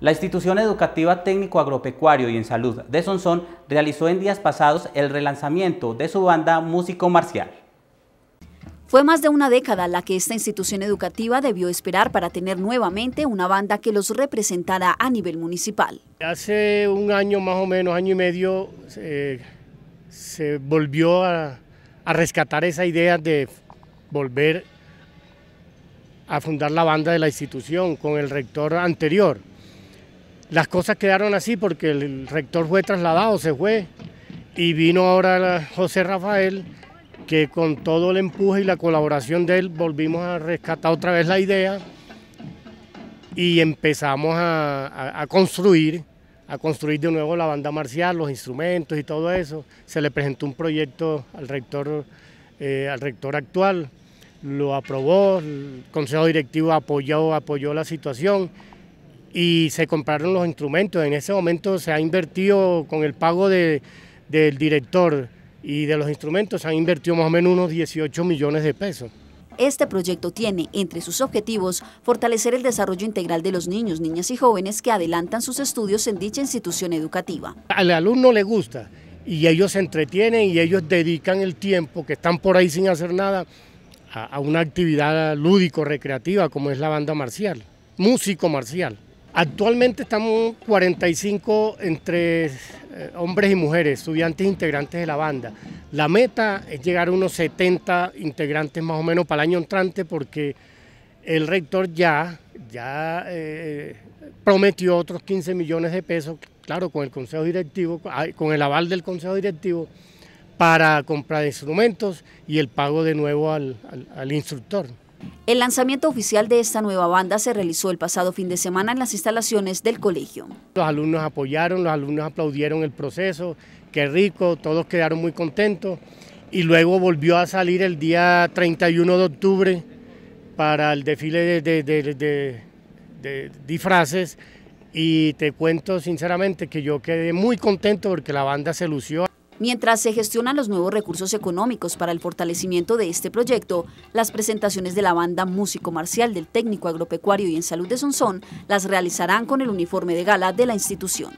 La institución educativa técnico agropecuario y en salud de Sonsón realizó en días pasados el relanzamiento de su banda Músico Marcial. Fue más de una década la que esta institución educativa debió esperar para tener nuevamente una banda que los representara a nivel municipal. Hace un año más o menos, año y medio, eh, se volvió a rescatar esa idea de volver a fundar la banda de la institución con el rector anterior. Las cosas quedaron así porque el rector fue trasladado, se fue, y vino ahora José Rafael, que con todo el empuje y la colaboración de él volvimos a rescatar otra vez la idea y empezamos a, construir, a construir de nuevo la banda marcial, los instrumentos y todo eso. Se le presentó un proyecto al rector, eh, al rector actual, lo aprobó, el consejo directivo apoyó, apoyó la situación y se compraron los instrumentos. En ese momento se ha invertido con el pago del director y de los instrumentos, se han invertido más o menos unos 18 millones de pesos. Este proyecto tiene entre sus objetivos fortalecer el desarrollo integral de los niños, niñas y jóvenes que adelantan sus estudios en dicha institución educativa. Al alumno le gusta y ellos se entretienen y ellos dedican el tiempo que están por ahí sin hacer nada a una actividad lúdico-recreativa como es la banda marcial, músico-marcial. Actualmente estamos 45 entre eh, hombres y mujeres, estudiantes e integrantes de la banda. La meta es llegar a unos 70 integrantes más o menos para el año entrante porque el rector ya, ya eh, prometió otros 15 millones de pesos, claro, con el consejo directivo, con el aval del consejo directivo, para comprar instrumentos y el pago de nuevo al instructor. El lanzamiento oficial de esta nueva banda se realizó el pasado fin de semana en las instalaciones del colegio. Los alumnos apoyaron, los alumnos aplaudieron el proceso, qué rico, todos quedaron muy contentos y luego volvió a salir el día 31 de octubre para el desfile de, de disfraces y te cuento sinceramente que yo quedé muy contento porque la banda se lució. Mientras se gestionan los nuevos recursos económicos para el fortalecimiento de este proyecto, las presentaciones de la banda músico marcial del técnico agropecuario y en salud de Sonsón las realizarán con el uniforme de gala de la institución.